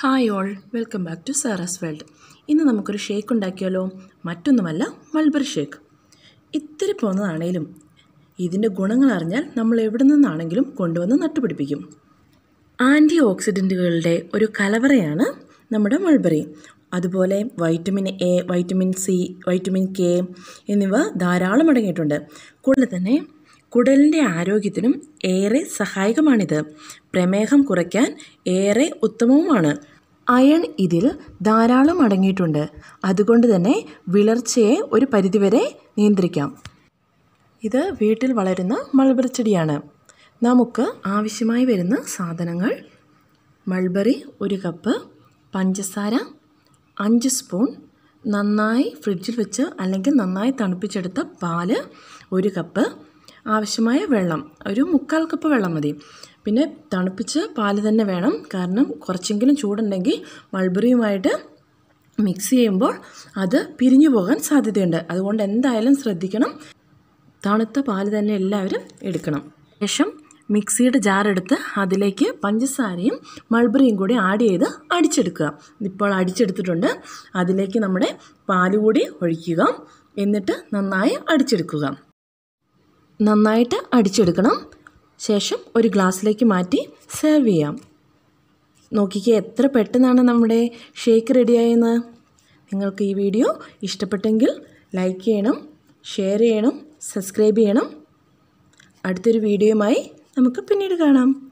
hi all welcome back to Sara's world ഇന്ന് നമുക്കൊരു shake ഉണ്ടാക്കിയാലോ മറ്റൊന്നുമല്ല മൾബറി ഷേക്ക് ഇത്തിരി പോന്നതാണേലും ഇതിൻ്റെ ഗുണങ്ങൾ അറിഞ്ഞാൽ നമ്മൾ എവിടെ നിന്നാണെങ്കിലും കൊണ്ടുവന്ന് നട്ടുപിടിപ്പിക്കും ആൻറ്റി ഓക്സിഡൻറ്റുകളുടെ ഒരു കലവറയാണ് നമ്മുടെ മൾബറി അതുപോലെ vitamin A vitamin C vitamin K എന്നിവ ധാരാളം അടങ്ങിയിട്ടുണ്ട് കൂടുതൽ തന്നെ കുടലിൻ്റെ ആരോഗ്യത്തിനും ഏറെ സഹായകമാണിത് പ്രമേഹം കുറയ്ക്കാൻ ഏറെ ഉത്തമവുമാണ് അയൺ ഇതിൽ ധാരാളം അടങ്ങിയിട്ടുണ്ട് അതുകൊണ്ട് തന്നെ വിളർച്ചയെ ഒരു പരിധിവരെ നിയന്ത്രിക്കാം ഇത് വീട്ടിൽ വളരുന്ന മൾബറി ചെടിയാണ് നമുക്ക് ആവശ്യമായി വരുന്ന സാധനങ്ങൾ മൾബറി ഒരു കപ്പ് പഞ്ചസാര അഞ്ച് സ്പൂൺ നന്നായി ഫ്രിഡ്ജിൽ വെച്ച് അല്ലെങ്കിൽ നന്നായി തണുപ്പിച്ചെടുത്ത പാല് ഒരു കപ്പ് ആവശ്യമായ വെള്ളം ഒരു മുക്കാൽ കപ്പ് വെള്ളം മതി പിന്നെ തണുപ്പിച്ച് പാല് തന്നെ വേണം കാരണം കുറച്ചെങ്കിലും ചൂടുണ്ടെങ്കിൽ മൾബറിയുമായിട്ട് മിക്സ് ചെയ്യുമ്പോൾ അത് പിരിഞ്ഞു പോകാൻ സാധ്യതയുണ്ട് അതുകൊണ്ട് എന്തായാലും ശ്രദ്ധിക്കണം തണുത്ത പാല് തന്നെ എല്ലാവരും എടുക്കണം ശേഷം മിക്സിയുടെ ജാറെടുത്ത് അതിലേക്ക് പഞ്ചസാരയും മൾബറിയും കൂടി ആഡ് ചെയ്ത് അടിച്ചെടുക്കുക ഇപ്പോൾ അടിച്ചെടുത്തിട്ടുണ്ട് അതിലേക്ക് നമ്മുടെ പാല് കൂടി ഒഴിക്കുക എന്നിട്ട് നന്നായി അടിച്ചെടുക്കുക നന്നായിട്ട് അടിച്ചെടുക്കണം ശേഷം ഒരു ഗ്ലാസ്സിലേക്ക് മാറ്റി സെർവ് ചെയ്യാം നോക്കിക്കുക എത്ര പെട്ടെന്നാണ് നമ്മുടെ ഷേക്ക് റെഡിയായെന്ന് നിങ്ങൾക്ക് ഈ വീഡിയോ ഇഷ്ടപ്പെട്ടെങ്കിൽ ലൈക്ക് ചെയ്യണം ഷെയർ ചെയ്യണം സബ്സ്ക്രൈബ് ചെയ്യണം അടുത്തൊരു വീഡിയോയുമായി നമുക്ക് പിന്നീട് കാണാം